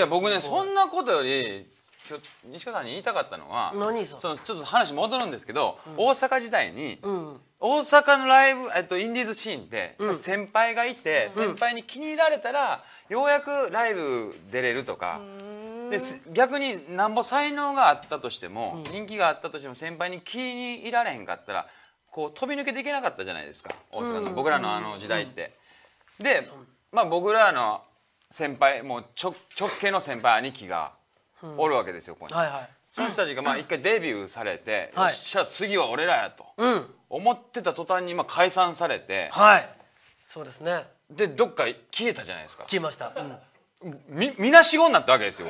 いや僕ねそんなことより今日西川さんに言いたかったのは何そのちょっと話戻るんですけど、うん大阪時代に、うん大阪のライブ、えっと、インディーズシーンって、うん先輩がいて、先輩に気に入られたらようやくライブ出れるとか、で逆になんぼ才能があったとしても、人気があったとしても先輩に気に入られへんかったらこう飛び抜けできなかったじゃないですか大阪の、僕らのあの時代って。で、まあ、僕らの先輩もう直系の先輩兄貴がおるわけですよ、ここに、はいはい、その人たちがまあ一回デビューされて、はい、よっしゃ次は俺らやと、うん、思ってた途端にまあ解散されてはいそうですねでどっか消えたじゃないですか消えました、うん、みみなしごになったわけですよ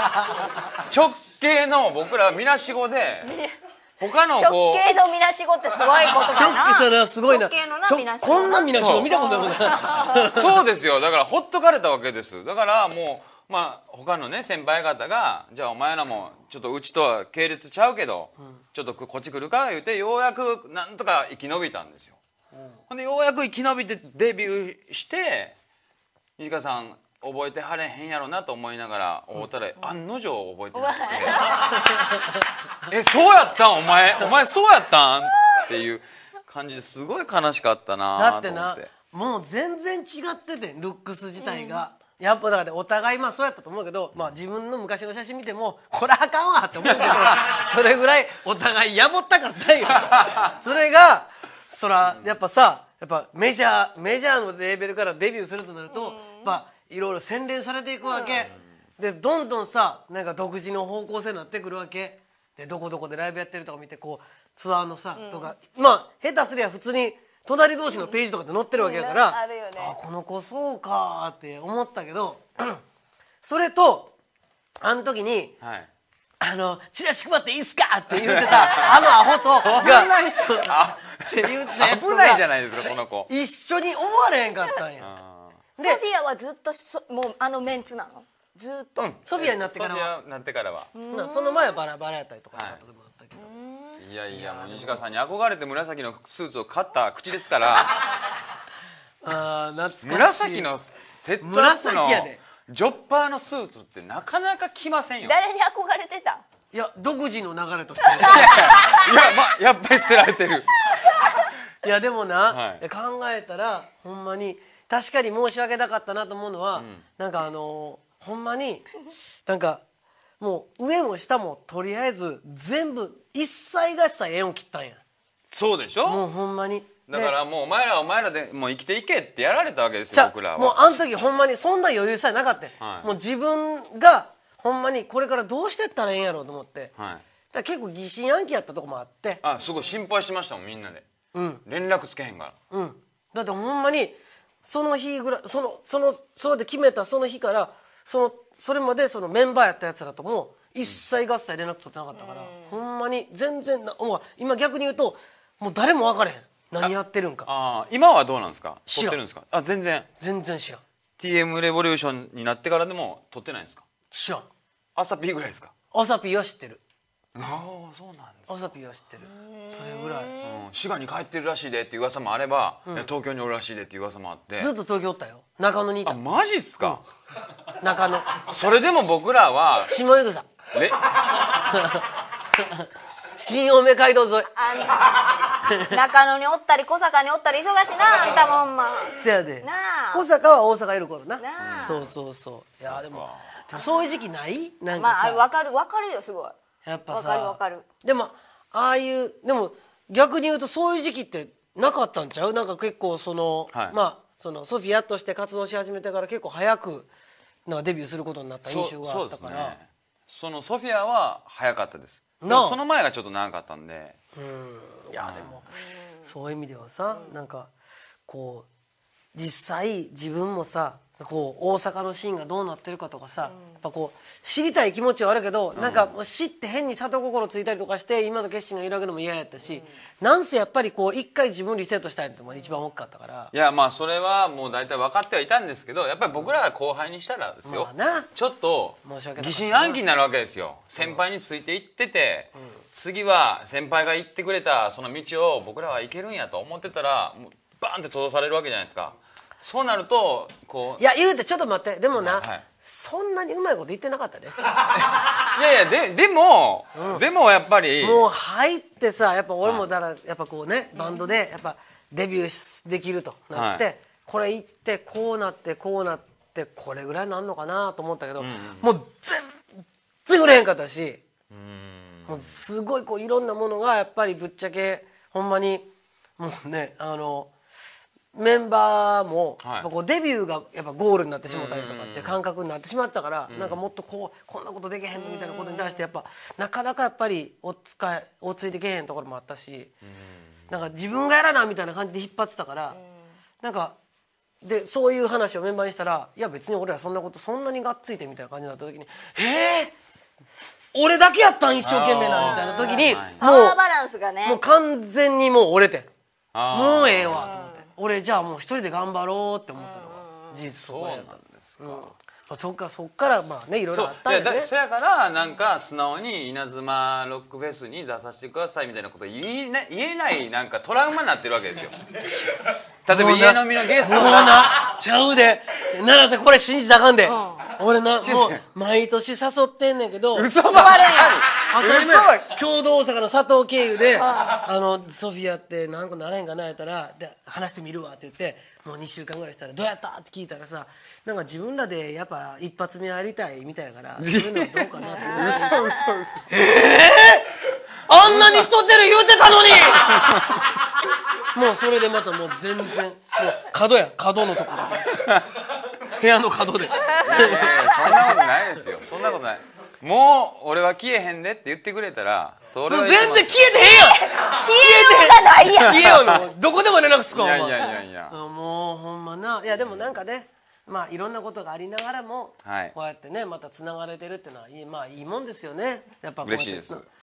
直系の僕らみなしごで他のこう直系のみなしごってすごいことなすごいな直系のなみなしごこんなみなしご見たことないそうですよだからほっとかれたわけですだからもうまあ他のね先輩方がじゃあお前らもちょっとうちとは系列ちゃうけど、うん、ちょっとこっち来るか言うてようやくなんとか生き延びたんですよ、うん、ほんでようやく生き延びてデビューして西川さん覚えてはれへんやろなと思いながら思ったら、案の定覚えてなくて「えそうやったんお前お前そうやったん?」っていう感じですごい悲しかったなだっってなもう全然違っててルックス自体が、やっぱだからお互いまあそうやったと思うけど、まあ、自分の昔の写真見てもこれあかんわって思うけど それぐらいお互いやぼったかったんよ それがそらやっぱさやっぱメジャーメジャーのレーベルからデビューするとなると、まあいろいろ洗練されていくわけ、でどんどんさなんか独自の方向性になってくるわけでどこどこでライブやってるとか見てこうツアーのさ、とかまあ下手すりゃ普通に隣同士のページとかで載ってるわけやから、あこの子そうかって思ったけど それとあの時に、はい、あの、チラシ配っていいっすかって言ってた、あのアホと、が、って言ってた危ないじゃないですか、この子。一緒に思われへんかったんや。ソフィアはずっともうあのメンツなのずっと、うん、ソフィアになってからはなってからはその前はバラバラやったりとかったけど、い、やいやもう西川さんに憧れて紫のスーツを買った口ですから あ懐かしい紫のセットアップのジョッパーのスーツってなかなか着ませんよ誰に憧れてたいや独自の流れとして いやまあやっぱり捨てられてる いやでもな、はい、考えたらほんまに確かに申し訳なかったなと思うのは、うん、なんかあのー、ほんまになんかもう上も下もとりあえず全部一切合切縁を切ったんやそうでしょもうほんまにだからもうお前らお前らでもう生きていけってやられたわけですよ僕らはもうあの時ほんまにそんな余裕さえなかった、はい、もう自分がほんまにこれからどうしてったらええんやろうと思って、はい、結構疑心暗鬼やったとこもあってあすごい心配しましたもんみんなで、うん、連絡つけへんからうんだってほんまにその日ぐらいそのそのそうで決めたその日からそのそれまでそのメンバーやったやつらとも一切合切連絡取ってなかったから、ほんまに全然な今逆に言うともう誰も分かれへん何やってるんかああ、今はどうなんですか知ってるんですかあ全然全然知らん TM レボリューションになってからでも撮ってないんですか知らん朝ーぐらいですか朝ーは知ってるああそうなんですわさぴは知ってるそれぐらい、うん、滋賀に帰ってるらしいでっていう噂もあれば、うん、東京におるらしいでっていう噂もあってずっと東京おったよ中野にいたあマジっすか、うん、中野それでも僕らは下井草れ 新青梅街道沿い中野におったり小坂におったり忙しいなあんたもんませやでなあ小坂は大阪いる頃なそうそうそういやでもそういう時期ないなんかまあ分かる分かるよすごいやっぱさでもああいうでも逆に言うとそういう時期ってなかったんちゃうなんか結構その、はい、まあそのソフィアとして活動し始めてから結構早くなデビューすることになった印象があったからそ、ね、そのソフィアは早かったですその前がちょっと長かったんでうんいやでもそういう意味ではさ、なんかこう実際自分もさこう大阪のシーンがどうなってるかとかさ、うん、やっぱこう知りたい気持ちはあるけど、うん、なんか知って変に里心ついたりとかして今の決心がいるわけでも嫌やったし、うん、なんせやっぱりこう一回自分リセットしたいってのが一番大きかったからいやまあそれはもう大体分かってはいたんですけどやっぱり僕らが後輩にしたらですよ、まあ、ちょっと疑心暗鬼になるわけですよ先輩についていってて、次は先輩が言ってくれたその道を僕らは行けるんやと思ってたらもうバンって閉ざされるわけじゃないですかそうなるとこういや言うてちょっと待ってでもな、はいそんなにうまいこと言ってなかったで いやいやででも、うん、でもやっぱりもう入ってさやっぱ俺もだから、やっぱこうねバンドでやっぱデビューできるとなって、はい、これ行ってこうなってこうなってこれぐらいなんのかなと思ったけど、うんもう全然売れへんかったしもうすごいこういろんなものがやっぱりぶっちゃけほんまにもうねあのメンバーも、こうデビューがやっぱゴールになってしまったりとかって感覚になってしまったから、なんかもっとこうこんなことできへんのみたいなことに対してやっぱなかなかやっぱりおつかいてけへんところもあったし、なんか自分がやらなみたいな感じで引っ張ってたから、なんかでそういう話をメンバーにしたらいや別に俺らそんなことそんなにがっついてみたいな感じになった時に「へえ俺だけやったん一生懸命な」みたいな時にもう、もう完全にもう折れてもうええわ。俺じゃあもう一人で頑張ろうって思ったのが事実そこやったんですが、うんまあ、そっかそっからまあねいろいろあったんやねそやからなんか素直に「稲妻ロックフェスに出させてください」みたいなこと言えな言えないなんかトラウマになってるわけですよ 例えば家飲みのゲストもちゃうで七瀬これ信じたらあかんで、俺なもう毎年誘ってんねんけど嘘ばれ当たり前共同大阪の佐藤経由で、あのソフィアって何個なれんかなやったらで話してみるわって言ってもう2週間ぐらいしたら「どうやった?」って聞いたらさなんか自分らでやっぱ一発目やりたいみたいやから自分らどうかなって 嘘嘘嘘ええー、あんなにしとってる言うてたのにもうそれでまたもう全然もう角や角のとこだ部屋の角でそんなことないですよそんなことないもう俺は消えへんでって言ってくれたらそれは全然消えてへんよ消えようがないやん消えようのどこでも連絡つくわいやいやいやいやもうほんまないやでもなんかねまあいろんなことがありながらも、はい、こうやってねまたつながれてるっていうのはいい,、まあ、いいもんですよねやっぱ嬉しいです